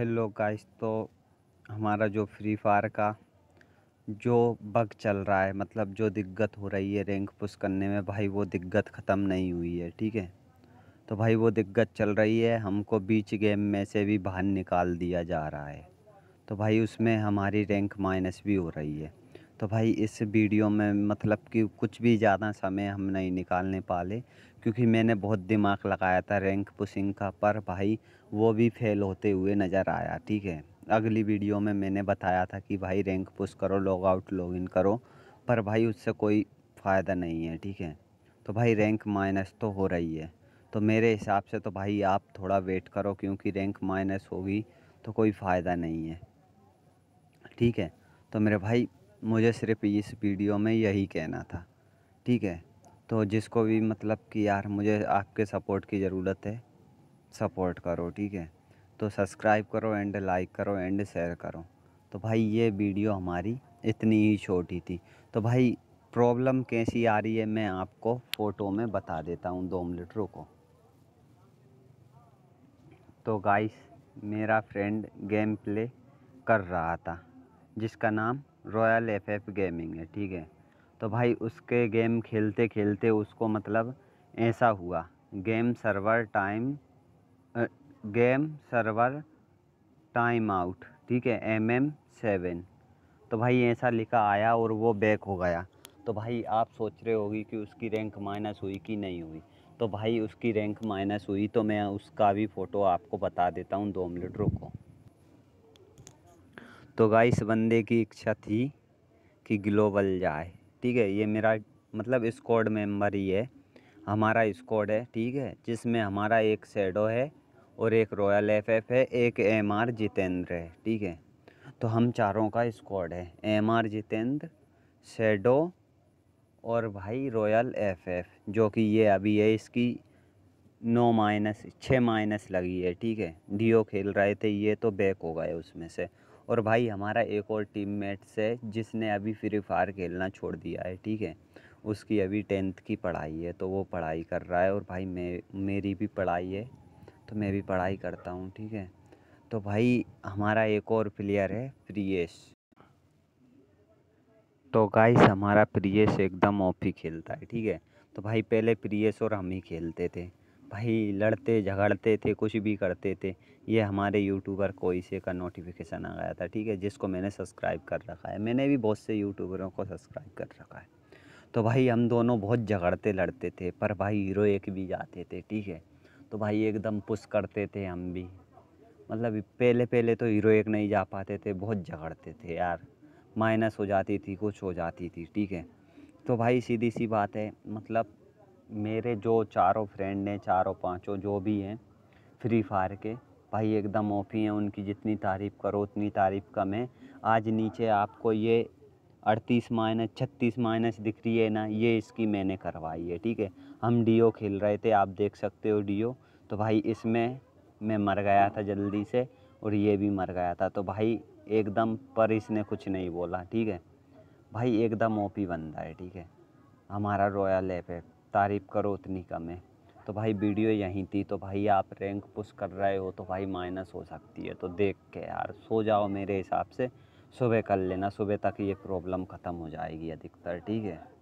hello guys तो हमारा जो फ्री फायर का जो बग चल रहा है मतलब जो दिक्कत हो रही है रैंक पुश करने में भाई वो दिक्कत ख़त्म नहीं हुई है ठीक है तो भाई वो दिक्कत चल रही है हमको बीच गेम में से भी बाहर निकाल दिया जा रहा है तो भाई उसमें हमारी रैंक माइनस भी हो रही है तो भाई इस वीडियो में मतलब कि कुछ भी ज़्यादा समय हम नहीं निकालने पाले क्योंकि मैंने बहुत दिमाग लगाया था रैंक पुशिंग का पर भाई वो भी फेल होते हुए नज़र आया ठीक है अगली वीडियो में मैंने बताया था कि भाई रैंक पुश करो लॉग आउट लॉग इन करो पर भाई उससे कोई फ़ायदा नहीं है ठीक है तो भाई रैंक माइनस तो हो रही है तो मेरे हिसाब से तो भाई आप थोड़ा वेट करो क्योंकि रैंक माइनस होगी तो कोई फ़ायदा नहीं है ठीक है तो मेरे भाई मुझे सिर्फ इस वीडियो में यही कहना था ठीक है तो जिसको भी मतलब कि यार मुझे आपके सपोर्ट की ज़रूरत है सपोर्ट करो ठीक है तो सब्सक्राइब करो एंड लाइक करो एंड शेयर करो तो भाई ये वीडियो हमारी इतनी ही छोटी थी तो भाई प्रॉब्लम कैसी आ रही है मैं आपको फ़ोटो में बता देता हूँ दो मिनट रुको तो गाइस मेरा फ्रेंड गेम प्ले कर रहा था जिसका नाम रॉयल एफ एफ गेमिंग है ठीक है तो भाई उसके गेम खेलते खेलते उसको मतलब ऐसा हुआ game server time game server time out ठीक है एम एम सेवन तो भाई ऐसा लिखा आया और वो बैक हो गया तो भाई आप सोच रहे होगी कि उसकी रैंक माइनस हुई कि नहीं हुई तो भाई उसकी रैंक माइनस हुई तो मैं उसका भी फ़ोटो आपको बता देता हूँ दो मिनट रुको तो गाइस बंदे की इच्छा थी कि ग्लोबल जाए ठीक है ये मेरा मतलब स्कॉड मेंबर ही है हमारा स्कॉड है ठीक है जिसमें हमारा एक सेडो है और एक रॉयल एफ एफ है एक एम आर जितेंद्र है ठीक है तो हम चारों का स्कॉड है एम आर जितेंद्र सेडो और भाई रॉयल एफ एफ जो कि ये अभी है इसकी नौ माइनस छः माइनस लगी है ठीक है डीओ खेल रहे थे ये तो बैक हो गए उसमें से और भाई हमारा एक और टीम मेट्स है जिसने अभी फ्री फायर खेलना छोड़ दिया है ठीक है उसकी अभी टेंथ की पढ़ाई है तो वो पढ़ाई कर रहा है और भाई मैं मेरी भी पढ़ाई है तो मैं भी पढ़ाई करता हूँ ठीक है तो भाई हमारा एक और प्लेयर है प्रियेश तो गाइस हमारा प्रियेश एकदम ऑफ ही खेलता है ठीक है तो भाई पहले प्रियेश और हम ही खेलते थे भाई लड़ते झगड़ते थे कुछ भी करते थे ये हमारे यूट्यूबर कोइसे का नोटिफिकेशन आ गया था ठीक है जिसको मैंने सब्सक्राइब कर रखा है मैंने भी बहुत से यूट्यूबरों को सब्सक्राइब कर रखा है तो भाई हम दोनों बहुत झगड़ते लड़ते थे पर भाई हीरो एक भी जाते थे ठीक है तो भाई एकदम पुश करते थे हम भी मतलब पहले पहले तो हीरो एक नहीं जा पाते थे बहुत झगड़ते थे यार माइनस हो जाती थी कुछ हो जाती थी ठीक है तो भाई सीधी सी बात है मतलब मेरे जो चारों फ्रेंड हैं चारों पांचों जो भी हैं फ्री फायर के भाई एकदम ओपी हैं उनकी जितनी तारीफ़ करो उतनी तारीफ़ कम है आज नीचे आपको ये अड़तीस माइनस छत्तीस माइनस दिख रही है ना ये इसकी मैंने करवाई है ठीक है हम डीओ खेल रहे थे आप देख सकते हो डीओ तो भाई इसमें मैं मर गया था जल्दी से और ये भी मर गया था तो भाई एकदम पर इसने कुछ नहीं बोला ठीक है भाई एकदम ओपी बंदा है ठीक है हमारा रॉयल ऐप है तारीफ़ करो उतनी कम है तो भाई वीडियो यहीं थी तो भाई आप रैंक पुश कर रहे हो तो भाई माइनस हो सकती है तो देख के यार सो जाओ मेरे हिसाब से सुबह कर लेना सुबह तक ये प्रॉब्लम ख़त्म हो जाएगी अधिकतर ठीक है